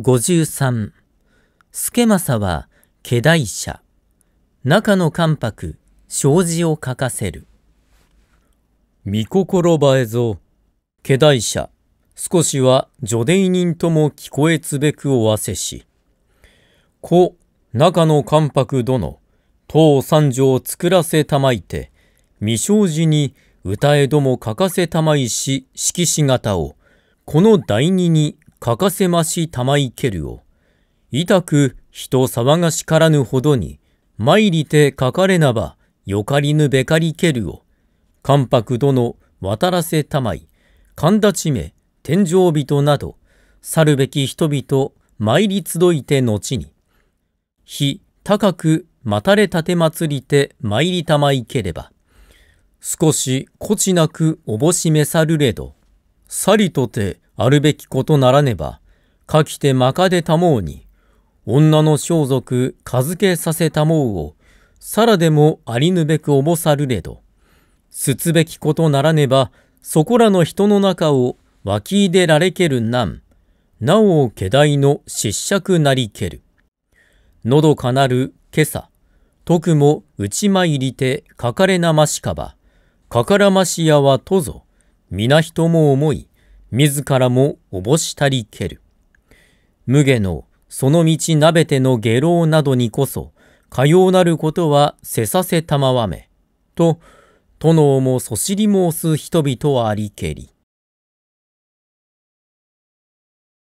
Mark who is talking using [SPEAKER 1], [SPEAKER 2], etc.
[SPEAKER 1] 53助政は家代者中の関白障子を書かせる見心映えぞ家代者少しは女弟人とも聞こえつべくおわせし子中の関白殿当三条作らせたまいて未障子に歌えども書かせたまいし色紙型をこの第二にかかせまし玉いけるを、痛く人騒がしからぬほどに、参りてかかれなば、よかりぬべかりけるを、関白殿渡らせたまい、神立ちめ、天井人など、去るべき人々、参り集いて後に、日高くまたれたて祭りて参りたまいければ、少しこちなくおぼしめさるれど、さりとてあるべきことならねば、かきてまかでたもうに、女の装束、かづけさせたもうを、さらでもありぬべくおぼさるれど、すつべきことならねば、そこらの人の中を湧きいでられけるなん、なお気代の失尺なりける。のどかなる今朝、くも内参りてかかれなましかば、かからましやはとぞ、皆人も思い、自らもおぼしたりける。無下のその道なべての下老などにこそ、かようなることはせさせたまわめ、と、殿をもそしり申す人々ありけり。